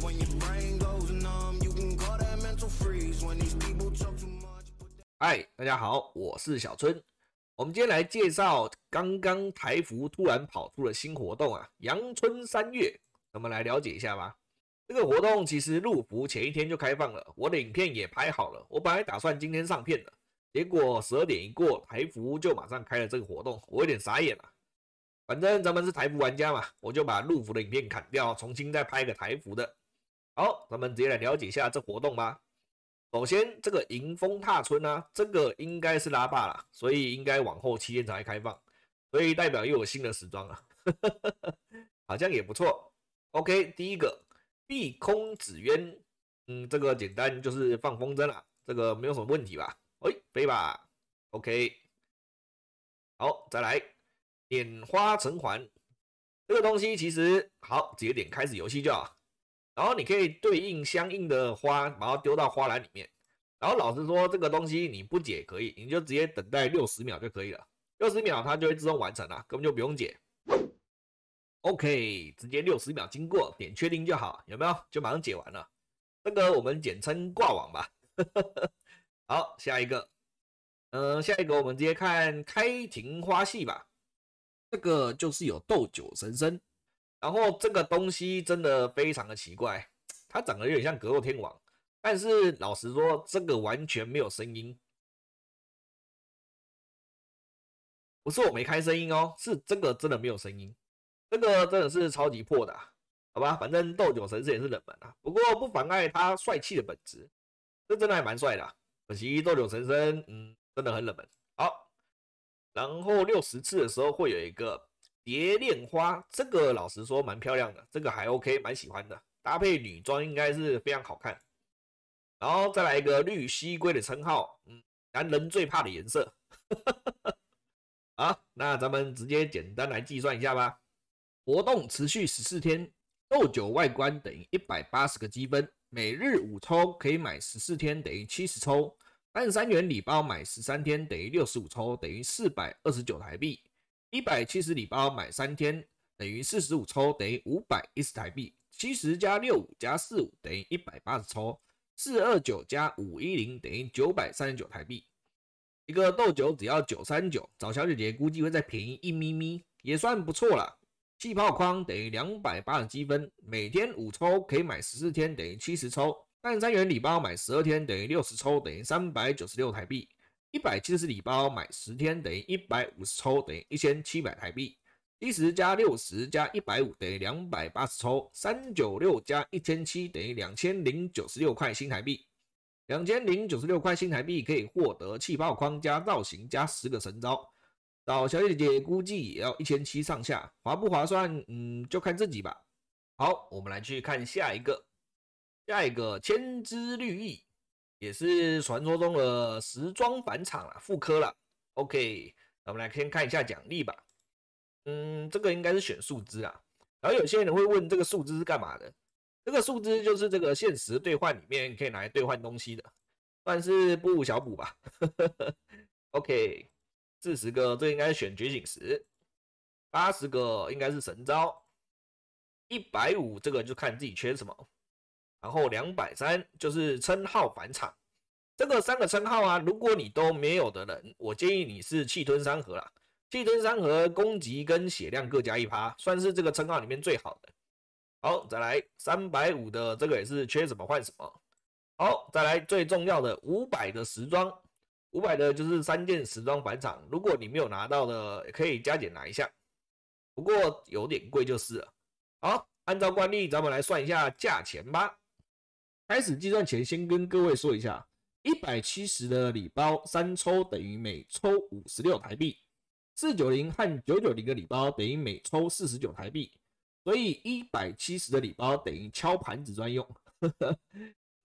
when your brain goes numb you can call that mental freeze when these people talk too much 嗨大家好我是小春我们今天来介绍刚刚台服突然跑出了新活动啊阳春三月我们来了解一下吧这个活动其实入服前一天就开放了，我的影片也拍好了，我本来打算今天上片的，结果十二点一过，台服就马上开了这个活动，我有点傻眼了、反正咱们是台服玩家嘛，我就把入服的影片砍掉，重新再拍个台服的，好，咱们直接来了解一下这活动吧。首先，这个迎风踏春呢，这个应该是拉霸了，所以应该往后期才开放，所以代表又有新的时装了，好像也不错。OK，第一个碧空紫鸢，嗯，这个简单就是放风筝了，这个没有什么问题吧？哎，飞吧。OK，好，再来点花成环，这个东西其实好，直接点开始游戏就好。然后你可以对应相应的花，把它丢到花篮里面。然后老师说这个东西你不解可以，你就直接等待六十秒就可以了。六十秒它就会自动完成了，根本就不用解。OK，直接六十秒经过点确定就好，有没有？就马上解完了。这个我们简称挂网吧。好，下一个，嗯，下一个我们直接看开庭花戏吧。这个就是有斗酒神僧。然后这个东西真的非常的奇怪，它长得有点像格斗天王，但是老实说，这个完全没有声音，不是我没开声音哦，是这个真的没有声音，这个真的是超级破的，好吧，反正斗酒神社也是冷门啊，不过不妨碍他帅气的本质，这真的还蛮帅的，可惜斗酒神社，嗯，真的很冷门。好，然后六十次的时候会有一个。蝶恋花，这个老实说蛮漂亮的，这个还 OK，蛮喜欢的，搭配女装应该是非常好看。然后再来一个绿蜥龟的称号，男人最怕的颜色。啊，那咱们直接简单来计算一下吧。活动持续十四天，斗酒外观等于一百八十个积分，每日五抽可以买十四天等于七十抽，但三元礼包买十三天等于六十五抽，等于四百二十九台币。一百七十礼包买三天等于四十五抽，等于五百一十台币。七十加六五加四五等于一百八十抽。四二九加五一零等于九百三十九台币。一个豆酒只要九三九，找小姐姐估计会再便宜一咪咪，也算不错了。气泡框等于两百八十积分，每天五抽可以买十四天，等于七十抽。半三元礼包买十二天等于六十抽，等于三百九十六台币。一百七十礼包买十天等于一百五十抽，等于一千七百台币。一十加六十加一百五等于两百八十抽。三九六加一千七等于两千零九十六块新台币。两千零九十六块新台币可以获得气泡框加造型加十个神招。找小姐姐估计也要一千七上下，划不划算？嗯，就看自己吧。好，我们来去看下一个，下一个千枝绿意。也是传说中的时装返场了，复刻了。OK，我们来先看一下奖励吧。嗯，这个应该是选树枝啊。然后有些人会问这个树枝是干嘛的？这个树枝就是这个限时兑换里面可以拿来兑换东西的，算是补小补吧。OK，四十个这应该选觉醒石，八十个应该是神招，一百五这个就看自己缺什么。然后两百三就是称号返场，这个三个称号啊，如果你都没有的人，我建议你是气吞山河了。气吞山河攻击跟血量各加一趴，算是这个称号里面最好的。好，再来三百五的这个也是缺什么换什么。好，再来最重要的五百的时装，五百的就是三件时装返场。如果你没有拿到的，可以加减拿一下，不过有点贵就是了。好，按照惯例，咱们来算一下价钱吧。开始计算前，先跟各位说一下，一百七十的礼包三抽等于每抽五十六台币，四九零和九九零的礼包等于每抽四十九台币，所以一百七十的礼包等于敲盘子专用。呵呵，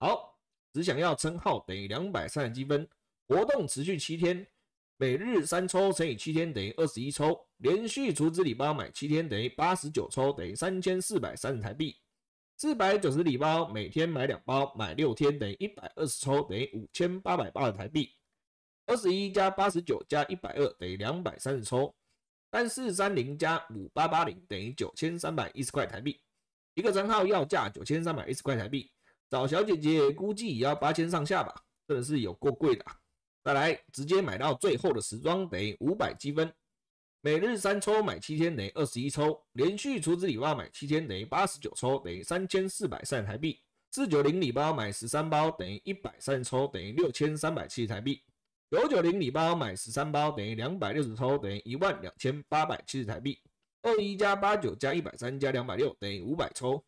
好，只想要称号等于两百三十积分，活动持续七天，每日三抽乘以七天等于二十一抽，连续竹子礼包买七天等于八十九抽，等于三千四百三十台币。四百九十礼包，每天买两包，买六天等于一百二十抽，等于五千八百八的台币。二十一加八十九加一百二等于两百三十抽，但四三零加五八八零等于九千三百一十块台币。一个账号要价九千三百一十块台币，找小姐姐估计也要八千上下吧，真的是有够贵的。再来，直接买到最后的时装等于五百积分。每日三抽买七天等于二十一抽，连续除值礼包买七天等于八十九抽，等于三千四百三十台币。四九零礼包买十三包等于一百三十抽，等于六千三百七十台币。九九零礼包买十三包等于两百六十抽，等于一万两千八百七十台币。二一加八九加一百三加两百六等于五百抽。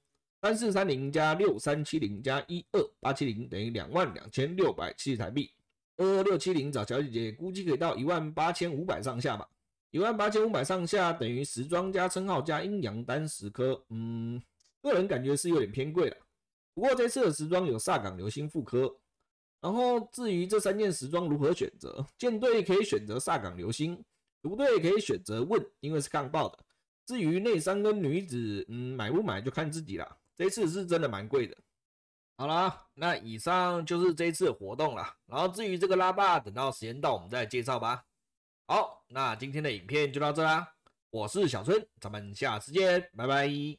三四三零加六三七零加一二八七零等于两万两千六百七十台币。二二六七零找小姐姐估计可以到一万八千五百上下吧。一万八千五百上下等于时装加称号加阴阳丹十颗，嗯，个人感觉是有点偏贵了。不过这次的时装有萨岗流星复刻，然后至于这三件时装如何选择，舰队可以选择萨岗流星，独队可以选择问，因为是杠爆的。至于内伤跟女子，嗯，买不买就看自己了。这次是真的蛮贵的。好啦，那以上就是这一次的活动了。然后至于这个拉霸，等到时间到我们再介绍吧。好，那今天的影片就到这啦。我是小春，咱们下次见，拜拜。